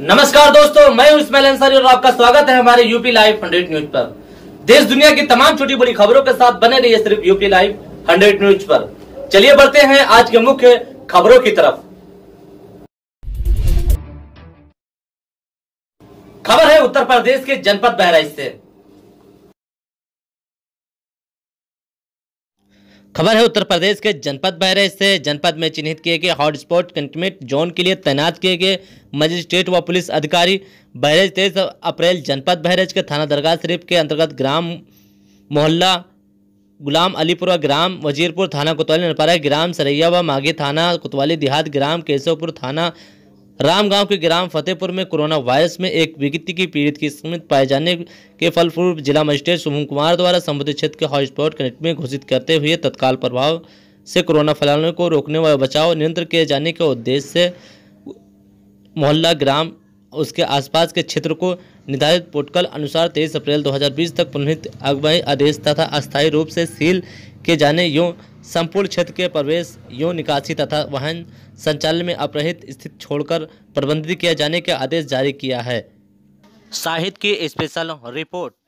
नमस्कार दोस्तों मैं उसमे अंसारी और आपका स्वागत है हमारे यूपी लाइव हंड्रेड न्यूज पर देश दुनिया की तमाम छोटी बड़ी खबरों के साथ बने रहिए सिर्फ यूपी लाइव हंड्रेड न्यूज पर चलिए बढ़ते हैं आज के मुख्य खबरों की तरफ खबर है उत्तर प्रदेश के जनपद बहराइच से खबर है उत्तर प्रदेश के जनपद बहरेज से जनपद में चिन्हित किए गए हॉटस्पॉट कंटेनमेंट जोन के लिए तैनात किए गए मजिस्ट्रेट व पुलिस अधिकारी बहरेज तेईस अप्रैल जनपद बहरेज के थाना दरगाह शरीफ के अंतर्गत ग्राम मोहल्ला गुलाम अलीपुर ग्राम वजीरपुर थाना कोतवाली नरपारा ग्राम सरैया व माघी थाना कोतवाली देहात ग्राम केशवपुर थाना रामगांव के ग्राम फतेहपुर में कोरोना वायरस में एक व्यक्ति की पीड़ित की संक्रमित पाए जाने के फलस्वरूप जिला मजिस्ट्रेट शुभम कुमार द्वारा संबंधित क्षेत्र के हॉटस्पॉट कनेक्ट में घोषित करते हुए तत्काल प्रभाव से कोरोना फैलाने को रोकने व बचाव नियंत्रण किए जाने के उद्देश्य से मोहल्ला ग्राम उसके आसपास के क्षेत्र को निर्धारित पोर्टकल अनुसार 23 अप्रैल 2020 तक पुनः अगवाई आदेश तथा अस्थायी रूप से सील के जाने यों संपूर्ण क्षेत्र के प्रवेश यों निकासी तथा वाहन संचालन में अपरहित स्थिति छोड़कर प्रबंधित किया जाने के आदेश जारी किया है साहित्य की स्पेशल रिपोर्ट